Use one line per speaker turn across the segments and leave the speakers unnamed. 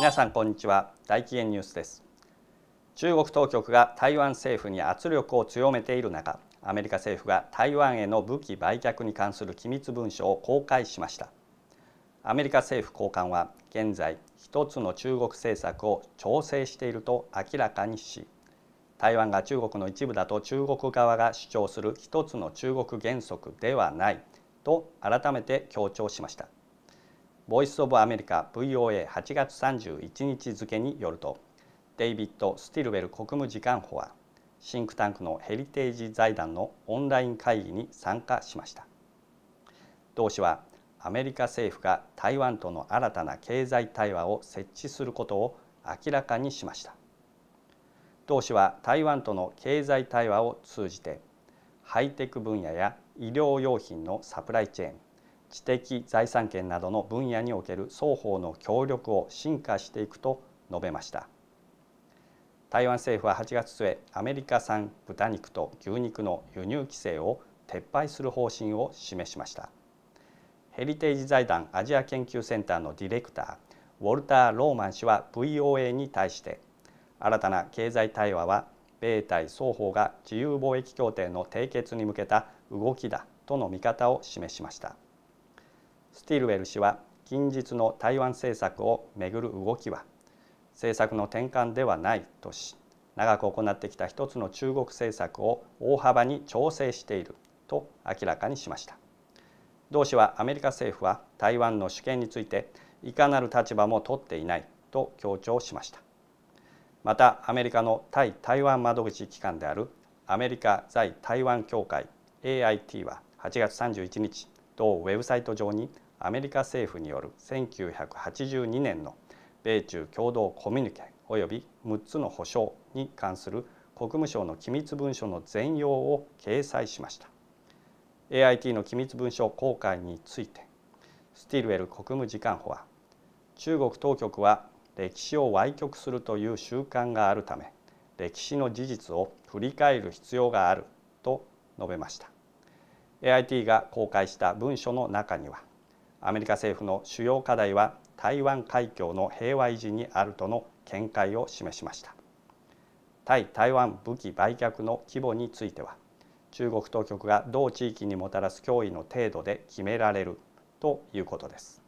皆さんこんにちは大紀元ニュースです中国当局が台湾政府に圧力を強めている中アメリカ政府が台湾への武器売却に関する機密文書を公開しましたアメリカ政府高官は現在一つの中国政策を調整していると明らかにし台湾が中国の一部だと中国側が主張する一つの中国原則ではないと改めて強調しましたボイス・オブ・アメリカ VOA8 月31日付によるとデイビッド・スティルウェル国務次官補はシンクタンクのヘリテージ財団のオンライン会議に参加しました同氏はアメリカ政府が台湾との新たな経済対話を設置することを明らかにしました同氏は台湾との経済対話を通じてハイテク分野や医療用品のサプライチェーン知的財産権などの分野における双方の協力を進化していくと述べました台湾政府は8月末アメリカ産豚肉と牛肉の輸入規制を撤廃する方針を示しましたヘリテージ財団アジア研究センターのディレクターウォルター・ローマン氏は VOA に対して新たな経済対話は米対双方が自由貿易協定の締結に向けた動きだとの見方を示しました。スティールウェル氏は近日の台湾政策をめぐる動きは政策の転換ではないとし長く行ってきた一つの中国政策を大幅に調整していると明らかにしました同氏はアメリカ政府は台湾の主権についていかなる立場も取っていないと強調しましたまたアメリカの対台湾窓口機関であるアメリカ在台湾協会 AIT は8月31日同ウェブサイト上にアメリカ政府による1982年の米中共同コミュニケ及び6つの保障に関する国務省の機密文書の全容を掲載しました AIT の機密文書公開についてスティルウェル国務次官補は中国当局は歴史を歪曲するという習慣があるため歴史の事実を振り返る必要があると述べました AIT が公開した文書の中にはアメリカ政府の主要課題は台湾海峡の平和維持にあるとの見解を示しました対台湾武器売却の規模については中国当局が同地域にもたらす脅威の程度で決められるということです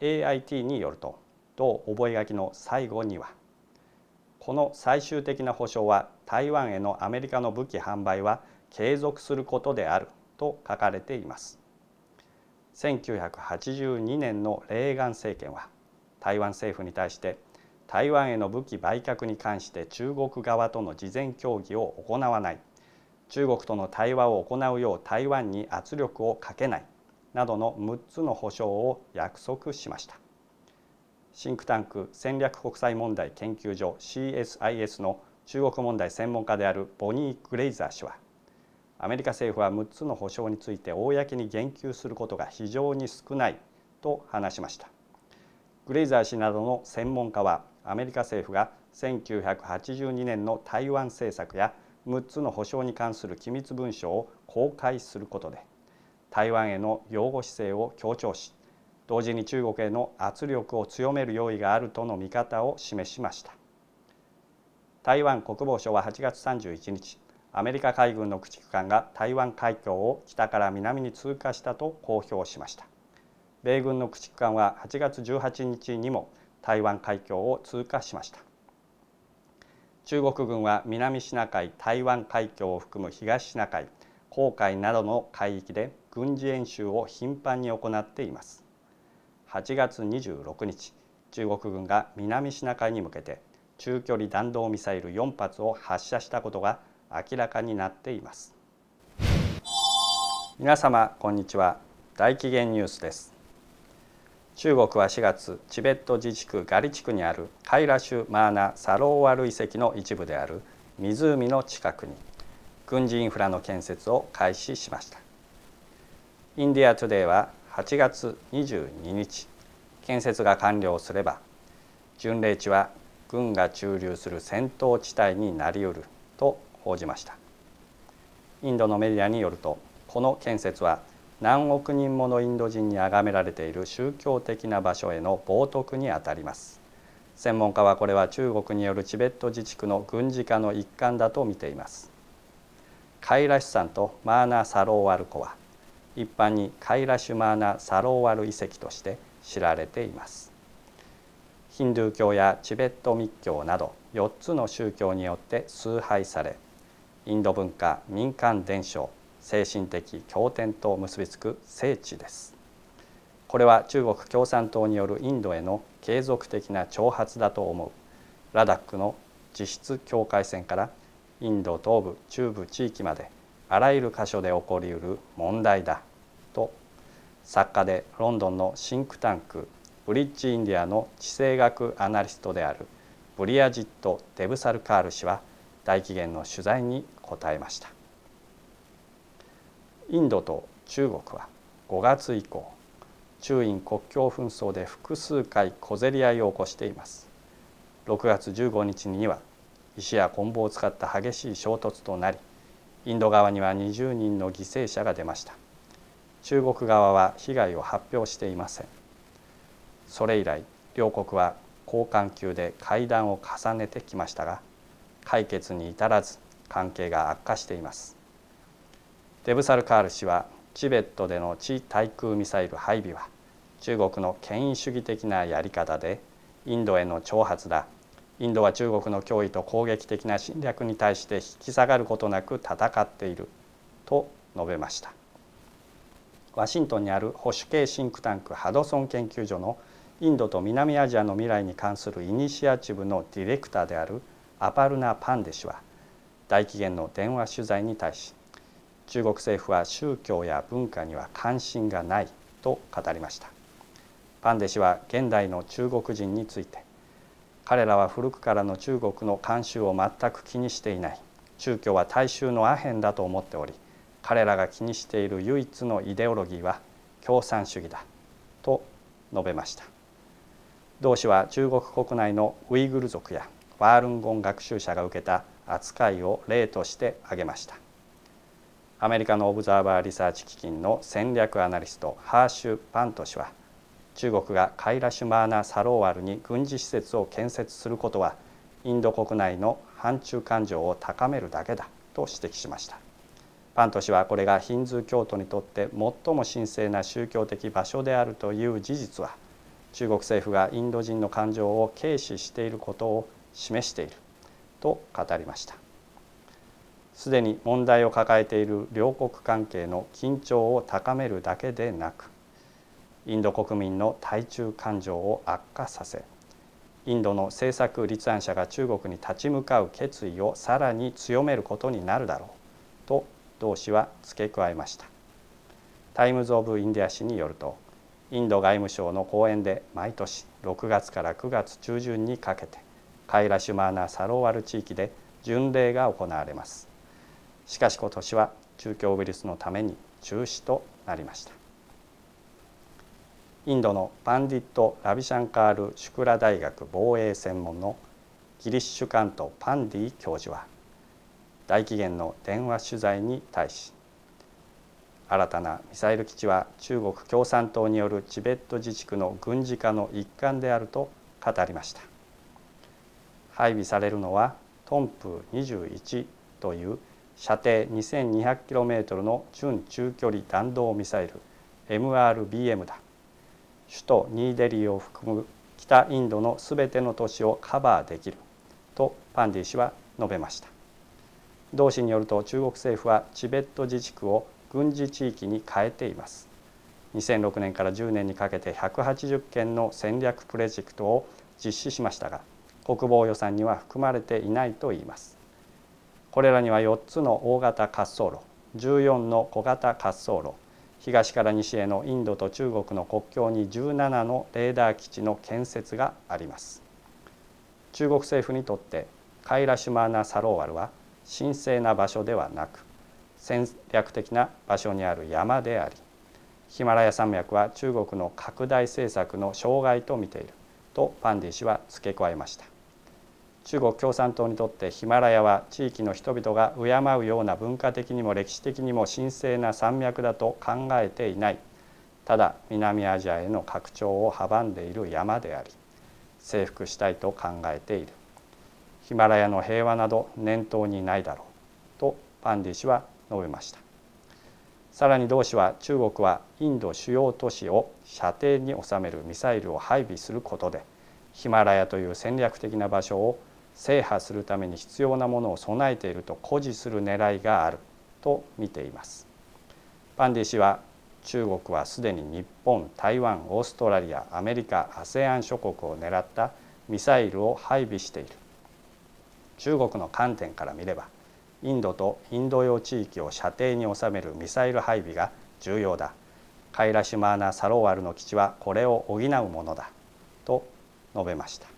AIT によると同覚書の最後にはこの最終的な保証は台湾へのアメリカの武器販売は継続することであると書かれています1982年のレーガン政権は台湾政府に対して台湾への武器売却に関して中国側との事前協議を行わない中国との対話を行うよう台湾に圧力をかけないなどの6つの保障を約束しましたシンクタンク戦略国際問題研究所 CSIS の中国問題専門家であるボニー・グレイザー氏はアメリカ政府は6つの保証について公に言及することが非常に少ないと話しましたグレイザー氏などの専門家はアメリカ政府が1982年の台湾政策や6つの保証に関する機密文書を公開することで台湾への擁護姿勢を強調し同時に中国への圧力を強める用意があるとの見方を示しました台湾国防省は8月31日アメリカ海軍の駆逐艦が台湾海峡を北から南に通過したと公表しました米軍の駆逐艦は8月18日にも台湾海峡を通過しました中国軍は南シナ海台湾海峡を含む東シナ海航海などの海域で軍事演習を頻繁に行っています8月26日中国軍が南シナ海に向けて中距離弾道ミサイル4発を発射したことが明らかになっています皆様こんにちは大紀元ニュースです中国は4月チベット自治区ガリ地区にあるカイラシュマーナ・サローワル遺跡の一部である湖の近くに軍事インフラの建設を開始しましたインディア・トゥデイは8月22日建設が完了すれば巡礼地は軍が駐留する戦闘地帯になりうると報じましたインドのメディアによるとこの建設は何億人ものインド人に崇められている宗教的な場所への冒涜にあたります専門家はこれは中国によるチベット自治区の軍事化の一環だと見ていますカイラシュんとマーナ・サローワル湖は一般にカイラシュマーナ・サローワル遺跡として知られていますヒンドゥー教やチベット密教など4つの宗教によって崇拝されインド文化民間伝承精神的経典と結びつく聖地ですこれは中国共産党によるインドへの継続的な挑発だと思うラダックの実質境界線からインド東部中部地域まであらゆる箇所で起こりうる問題だと作家でロンドンのシンクタンクブリッジ・インディアの地政学アナリストであるブリアジット・デブサルカール氏は大紀元の取材に答えましたインドと中国は5月以降中印国境紛争で複数回小競り合いを起こしています6月15日には石や棍棒を使った激しい衝突となりインド側には20人の犠牲者が出ました中国側は被害を発表していませんそれ以来両国は高官級で会談を重ねてきましたが解決に至らず関係が悪化していますデブサルカール氏はチベットでの地対空ミサイル配備は中国の権威主義的なやり方でインドへの挑発だインドは中国の脅威と攻撃的な侵略に対して引き下がることなく戦っていると述べましたワシントンにある保守系シンクタンクハドソン研究所のインドと南アジアの未来に関するイニシアチブのディレクターであるアパルナ・パンデ氏は「大紀元の電話取材に対し中国政府は宗教や文化には関心がないと語りましたパンデ氏は現代の中国人について彼らは古くからの中国の慣習を全く気にしていない宗教は大衆のアヘンだと思っており彼らが気にしている唯一のイデオロギーは共産主義だと述べました同氏は中国国内のウイグル族やワールンゴン学習者が受けた扱いを例として挙げましたアメリカのオブザーバーリサーチ基金の戦略アナリストハーシュ・パント氏は中国がカイラシュマーナ・サローワルに軍事施設を建設することはインド国内の反中感情を高めるだけだと指摘しましたパント氏はこれがヒンズー教徒にとって最も神聖な宗教的場所であるという事実は中国政府がインド人の感情を軽視していることを示していると語りましたすでに問題を抱えている両国関係の緊張を高めるだけでなくインド国民の対中感情を悪化させインドの政策立案者が中国に立ち向かう決意をさらに強めることになるだろうと同氏は付け加えましたタイムズ・オブ・インディア氏によるとインド外務省の講演で毎年6月から9月中旬にかけてカイラシュマーナ・サロワル地域で巡礼が行われますしかし今年は中共ウイルスのために中止となりましたインドのパンディット・ラビシャンカール・シュクラ大学防衛専門のギリッシュカント・パンディ教授は大紀元の電話取材に対し新たなミサイル基地は中国共産党によるチベット自治区の軍事化の一環であると語りました。配備されるのはトンプ21という射程 2200km の準中距離弾道ミサイル MRBM だ首都ニーデリーを含む北インドのすべての都市をカバーできるとパンディ氏は述べました同氏によると中国政府はチベット自治区を軍事地域に変えています2006年から10年にかけて180件の戦略プロジェクトを実施しましたが国防予算には含まれていないと言いますこれらには4つの大型滑走路14の小型滑走路東から西へのインドと中国の国境に17のレーダー基地の建設があります中国政府にとってカイラシュマーナ・サローワルは神聖な場所ではなく戦略的な場所にある山でありヒマラヤ山脈は中国の拡大政策の障害と見ているとパンディ氏は付け加えました中国共産党にとってヒマラヤは地域の人々が敬うような文化的にも歴史的にも神聖な山脈だと考えていないただ南アジアへの拡張を阻んでいる山であり征服したいと考えているヒマラヤの平和など念頭にないだろうとパンディ氏は述べましたさらに同氏は中国はインド主要都市を射程に収めるミサイルを配備することでヒマラヤという戦略的な場所を制覇するために必要なものを備えていると誇示する狙いがあると見ていますパンディ氏は中国はすでに日本台湾オーストラリアアメリカ ASEAN 諸国を狙ったミサイルを配備している中国の観点から見ればインドとインド洋地域を射程に収めるミサイル配備が重要だカイラシマーナ・サローワルの基地はこれを補うものだと述べました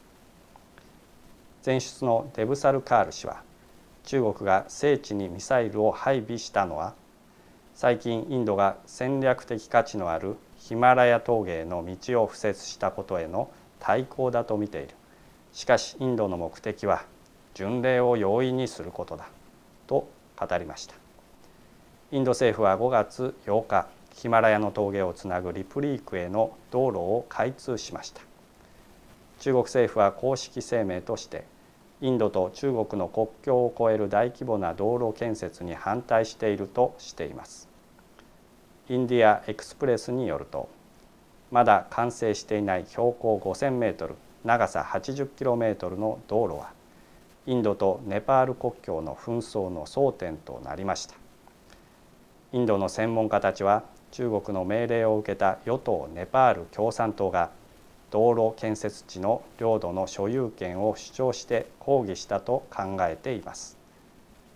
前出のデブサルカール氏は中国が聖地にミサイルを配備したのは最近インドが戦略的価値のあるヒマラヤ峠への道を敷設したことへの対抗だと見ているしかしインドの目的は巡礼を容易にすることだと語りましたインド政府は5月8日ヒマラヤの峠をつなぐリプリークへの道路を開通しました中国政府は公式声明としてインドと中国の国境を越える大規模な道路建設に反対しているとしていますインディアエクスプレスによるとまだ完成していない標高5000メートル長さ80キロメートルの道路はインドとネパール国境の紛争の争点となりましたインドの専門家たちは中国の命令を受けた与党ネパール共産党が道路建設地の領土の所有権を主張して抗議したと考えています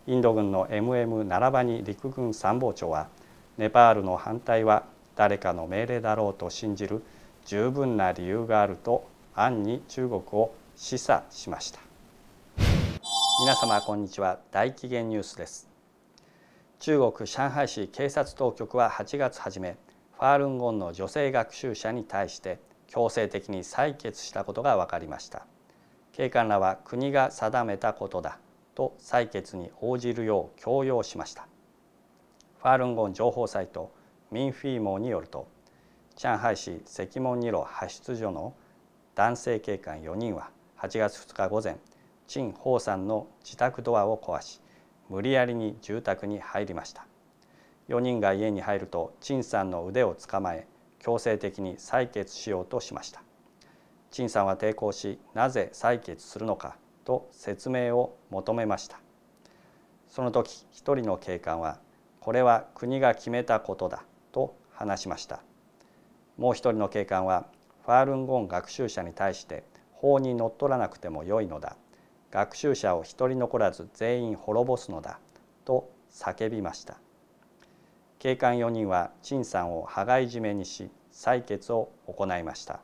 インド軍の MM ナラバニ陸軍参謀長はネパールの反対は誰かの命令だろうと信じる十分な理由があると暗に中国を示唆しました皆様こんにちは大紀元ニュースです中国上海市警察当局は8月初めファールンゴンの女性学習者に対して強制的に採決したことが分かりました警官らは国が定めたことだと採決に応じるよう強要しましたファールンゴン情報サイトミンフィーモーによると上海市石門二路派出所の男性警官4人は8月2日午前陳鳳さんの自宅ドアを壊し無理やりに住宅に入りました4人が家に入ると陳さんの腕を捕まえ強制的に採決しようとしました陳さんは抵抗しなぜ採決するのかと説明を求めましたその時一人の警官はこれは国が決めたことだと話しましたもう一人の警官はファールンゴン学習者に対して法にのっとらなくてもよいのだ学習者を一人残らず全員滅ぼすのだと叫びました警官4人は陳さんを羽交い締めにし採決を行いました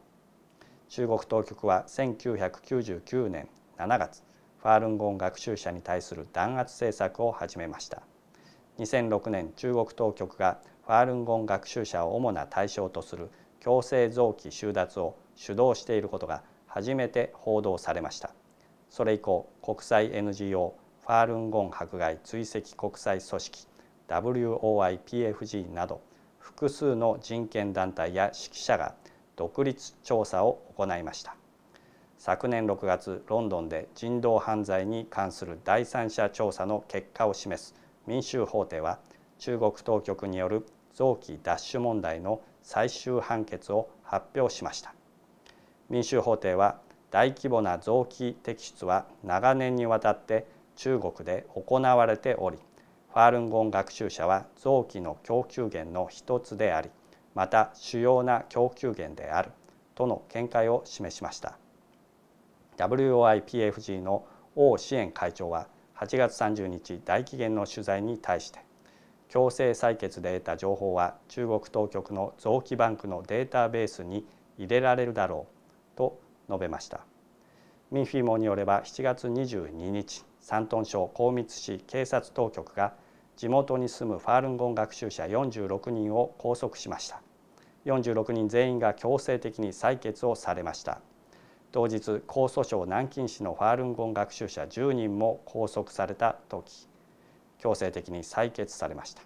中国当局は1999年7月ファールンゴン学習者に対する弾圧政策を始めました2006年中国当局がファールンゴン学習者を主な対象とする強制臓器収奪を主導していることが初めて報道されましたそれ以降国際 NGO ファールンゴン迫害追跡国際組織 WOIPFG など複数の人権団体や識者が独立調査を行いました昨年6月ロンドンで人道犯罪に関する第三者調査の結果を示す民衆法廷は中国当局による臓器奪取問題の最終判決を発表しました民衆法廷は大規模な臓器摘出は長年にわたって中国で行われておりファールンゴン学習者は臓器の供給源の一つでありまた主要な供給源であるとの見解を示しました WOIPFG の王支援会長は8月30日大紀元の取材に対して強制採決で得た情報は中国当局の臓器バンクのデータベースに入れられるだろうと述べましたミンフィモによれば7月22日山東省高密市警察当局が地元に住むファールンゴン学習者46人を拘束しました46人全員が強制的に採決をされました当日江蘇省南京市のファールンゴン学習者10人も拘束された時強制的に採決されました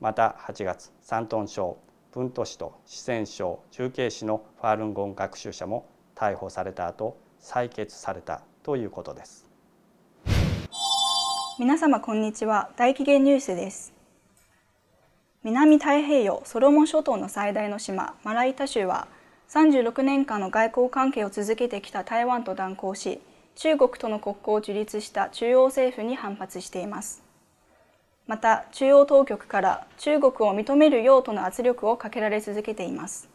また8月山東省文都市と四川省中継市のファールンゴン学習者も逮捕された後採決されたということです
皆様こんにちは大紀元ニュースです南太平洋ソロモン諸島の最大の島マライタ州は36年間の外交関係を続けてきた台湾と断交し中国との国交を樹立した中央政府に反発していますまた中央当局から中国を認めるようとの圧力をかけられ続けています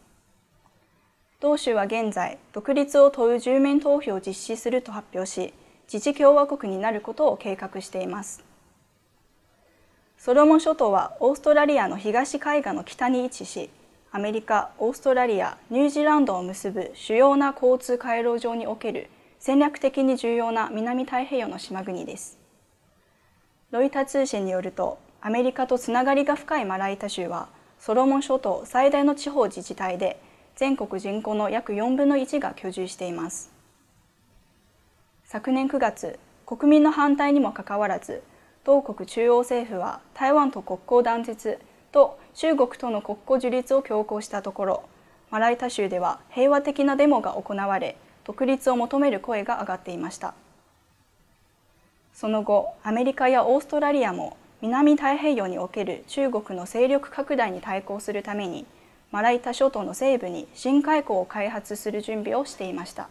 同州は現在独立を問う住民投票を実施すると発表し自治共和国になることを計画していますソロモン諸島はオーストラリアの東海岸の北に位置しアメリカオーストラリアニュージーランドを結ぶ主要な交通回廊上における戦略的に重要な南太平洋の島国ですロイター通信によるとアメリカとつながりが深いマライタ州はソロモン諸島最大の地方自治体で全国人口の約4分の1が居住しています。昨年9月国民の反対にもかかわらず同国中央政府は台湾と国交断絶と中国との国交樹立を強行したところマライタ州では平和的なデモが行われ独立を求める声が上がっていましたその後アメリカやオーストラリアも南太平洋における中国の勢力拡大に対抗するためにマライタ諸島の西部に新海港を開発する準備をしていました。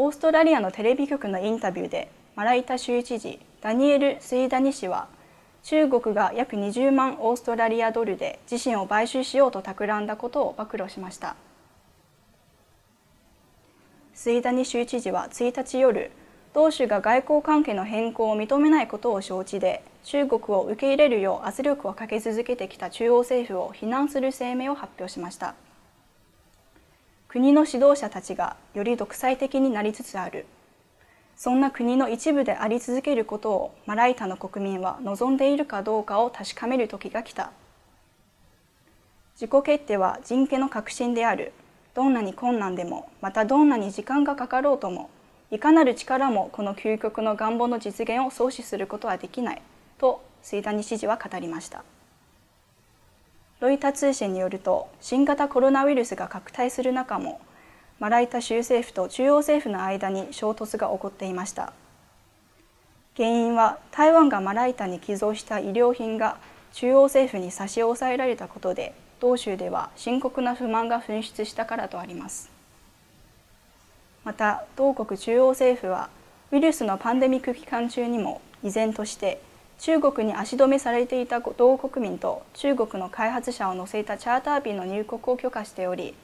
オーストラリアのテレビ局のインタビューでマライタ州知事ダニエル・スイダニ氏は中国が約20万オーストラリアドルで自身を買収しようと企んだことを暴露しましたスイダニ州知事は1日夜同州が外交関係の変更を認めないことを承知で中国を受け入れるよう圧力をかけ続けてきた中央政府を非難する声明を発表しました。国の指導者たちがより独裁的になりつつあるそんな国の一部であり続けることをマライタの国民は望んでいるかどうかを確かめる時が来た自己決定は人権の核心であるどんなに困難でもまたどんなに時間がかかろうともいかなる力もこの究極の願望の実現を阻止することはできないと水谷支持は語りました。ロイター通信によると新型コロナウイルスが拡大する中もマライタ州政府と中央政府の間に衝突が起こっていました原因は台湾がマライタに寄贈した医療品が中央政府に差し押さえられたことで同州では深刻な不満が噴出したからとありますまた同国中央政府はウイルスのパンデミック期間中にも依然として中国に足止めされていた同国民と中国の開発者を乗せたチャーター便の入国を許可しており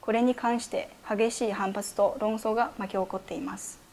これに関して激しい反発と論争が巻き起こっています。